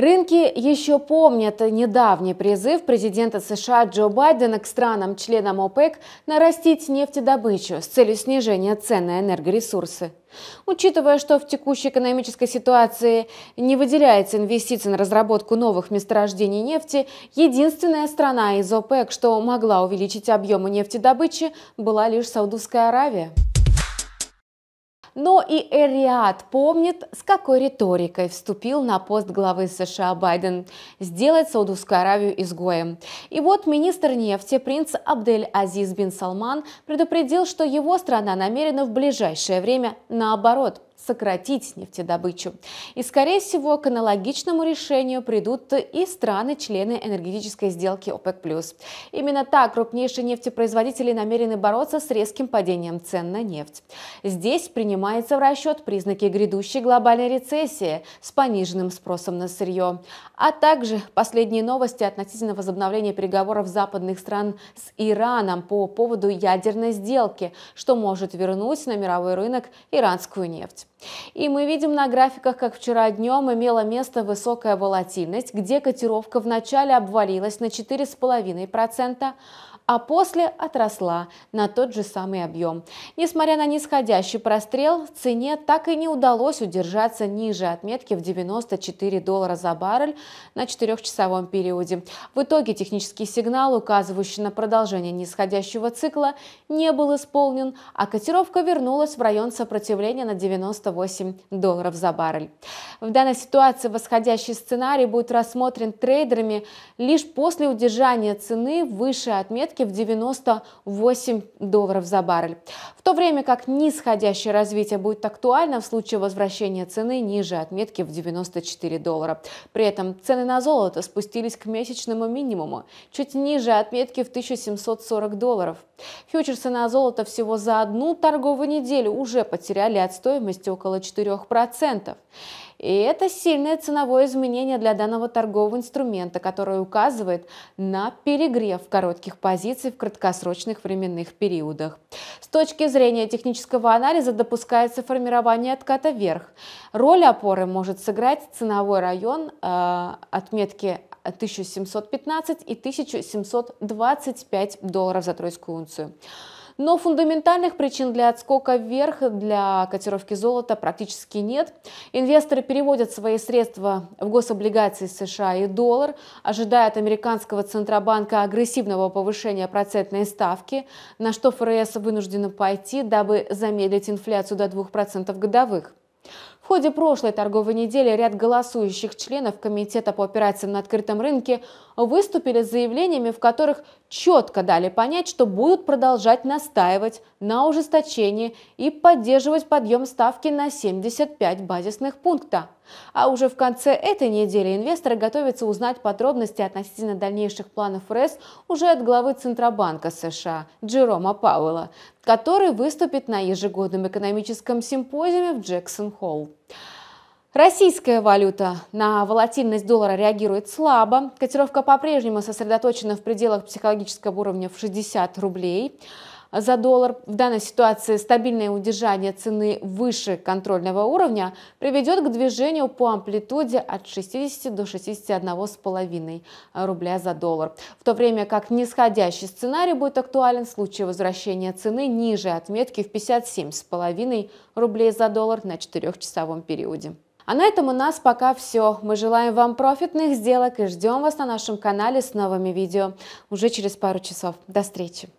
Рынки еще помнят недавний призыв президента США Джо Байдена к странам-членам ОПЕК нарастить нефтедобычу с целью снижения цен на энергоресурсы. Учитывая, что в текущей экономической ситуации не выделяется инвестиций на разработку новых месторождений нефти, единственная страна из ОПЕК, что могла увеличить объемы нефтедобычи, была лишь Саудовская Аравия. Но и Эриад помнит, с какой риторикой вступил на пост главы США Байден – сделать Саудовскую Аравию изгоем. И вот министр нефти принц Абдель-Азиз бин Салман предупредил, что его страна намерена в ближайшее время наоборот – сократить нефтедобычу. И, скорее всего, к аналогичному решению придут и страны-члены энергетической сделки ОПЕК+. Именно так крупнейшие нефтепроизводители намерены бороться с резким падением цен на нефть. Здесь принимается в расчет признаки грядущей глобальной рецессии с пониженным спросом на сырье, а также последние новости относительно возобновления переговоров западных стран с Ираном по поводу ядерной сделки, что может вернуть на мировой рынок иранскую нефть. И мы видим на графиках, как вчера днем имела место высокая волатильность, где котировка вначале обвалилась на 4,5%, а после отросла на тот же самый объем. Несмотря на нисходящий прострел, цене так и не удалось удержаться ниже отметки в 94 доллара за баррель на 4-часовом периоде. В итоге технический сигнал, указывающий на продолжение нисходящего цикла, не был исполнен, а котировка вернулась в район сопротивления на 90 98 долларов за баррель. В данной ситуации восходящий сценарий будет рассмотрен трейдерами лишь после удержания цены выше отметки в 98 долларов за баррель, в то время как нисходящее развитие будет актуально в случае возвращения цены ниже отметки в 94 доллара. При этом цены на золото спустились к месячному минимуму, чуть ниже отметки в 1740 долларов. Фьючерсы на золото всего за одну торговую неделю уже потеряли от стоимости около около 4%. И это сильное ценовое изменение для данного торгового инструмента, которое указывает на перегрев коротких позиций в краткосрочных временных периодах. С точки зрения технического анализа допускается формирование отката вверх. Роль опоры может сыграть ценовой район э, отметки 1715 и 1725 долларов за тройскую унцию. Но фундаментальных причин для отскока вверх для котировки золота практически нет. Инвесторы переводят свои средства в гособлигации США и доллар, ожидая от американского Центробанка агрессивного повышения процентной ставки, на что ФРС вынуждена пойти, дабы замедлить инфляцию до 2% годовых. В ходе прошлой торговой недели ряд голосующих членов Комитета по операциям на открытом рынке выступили с заявлениями, в которых четко дали понять, что будут продолжать настаивать на ужесточении и поддерживать подъем ставки на 75 базисных пункта. А уже в конце этой недели инвесторы готовятся узнать подробности относительно дальнейших планов ФРС уже от главы Центробанка США Джерома Пауэлла, который выступит на ежегодном экономическом симпозиуме в Джексон-Холл. Российская валюта. На волатильность доллара реагирует слабо. Котировка по-прежнему сосредоточена в пределах психологического уровня в 60 рублей за доллар. В данной ситуации стабильное удержание цены выше контрольного уровня приведет к движению по амплитуде от 60 до 61,5 рубля за доллар. В то время как нисходящий сценарий будет актуален в случае возвращения цены ниже отметки в 57,5 рублей за доллар на 4-часовом периоде. А на этом у нас пока все. Мы желаем вам профитных сделок и ждем вас на нашем канале с новыми видео уже через пару часов. До встречи!